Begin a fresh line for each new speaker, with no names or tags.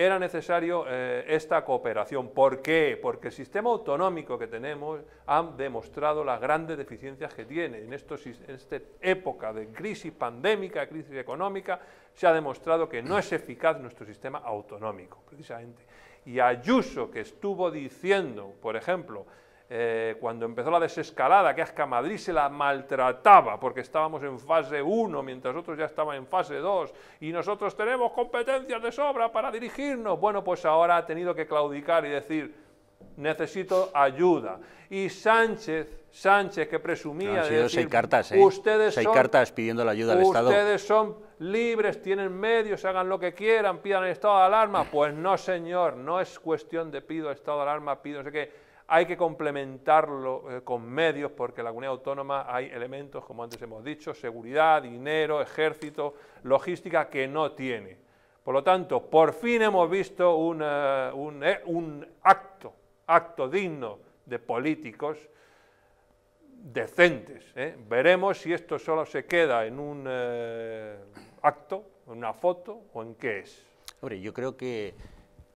era necesario eh, esta cooperación. ¿Por qué? Porque el sistema autonómico que tenemos ha demostrado las grandes deficiencias que tiene. en esta época de crisis pandémica, crisis económica, se ha demostrado que no es eficaz nuestro sistema autonómico, precisamente. Y Ayuso, que estuvo diciendo, por ejemplo, eh, cuando empezó la desescalada, que Azca Madrid se la maltrataba, porque estábamos en fase 1, mientras otros ya estaban en fase 2, y nosotros tenemos competencias de sobra para dirigirnos. Bueno, pues ahora ha tenido que claudicar y decir, necesito ayuda. Y Sánchez, Sánchez que presumía de decir, cartas, ¿eh? ustedes seis cartas
pidiendo la ayuda al Estado. Ustedes
son libres, tienen medios, hagan lo que quieran, pidan el estado de alarma. Pues no, señor, no es cuestión de pido estado de alarma, pido no sé qué hay que complementarlo eh, con medios porque en la comunidad autónoma hay elementos, como antes hemos dicho, seguridad, dinero, ejército, logística que no tiene. Por lo tanto, por fin hemos visto un, eh, eh, acto, acto digno de políticos decentes. Veremos si esto solo se queda en un acto, en una foto o en qué es. Hombre, yo creo que